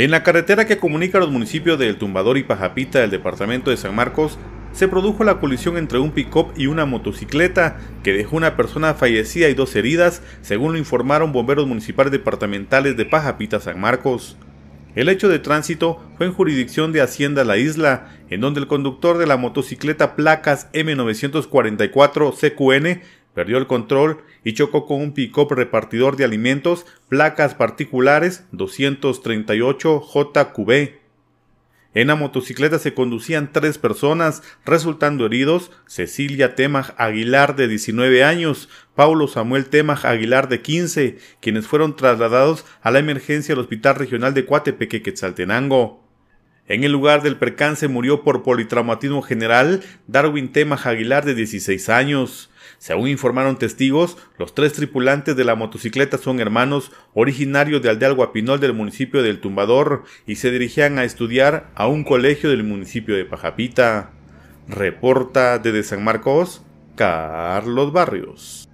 En la carretera que comunica los municipios de El Tumbador y Pajapita del departamento de San Marcos, se produjo la colisión entre un pick-up y una motocicleta que dejó una persona fallecida y dos heridas, según lo informaron bomberos municipales departamentales de Pajapita San Marcos. El hecho de tránsito fue en jurisdicción de Hacienda La Isla, en donde el conductor de la motocicleta placas M944 CQN perdió el control y chocó con un pick-up repartidor de alimentos, placas particulares 238JQB. En la motocicleta se conducían tres personas, resultando heridos Cecilia Temaj Aguilar de 19 años, Paulo Samuel Temaj Aguilar de 15, quienes fueron trasladados a la emergencia al Hospital Regional de Coatepeque, Quetzaltenango. En el lugar del percance murió por politraumatismo general Darwin Temaj Aguilar de 16 años. Según informaron testigos, los tres tripulantes de la motocicleta son hermanos, originarios de Aldea Guapinol del municipio del Tumbador, y se dirigían a estudiar a un colegio del municipio de Pajapita. Reporta desde San Marcos, Carlos Barrios.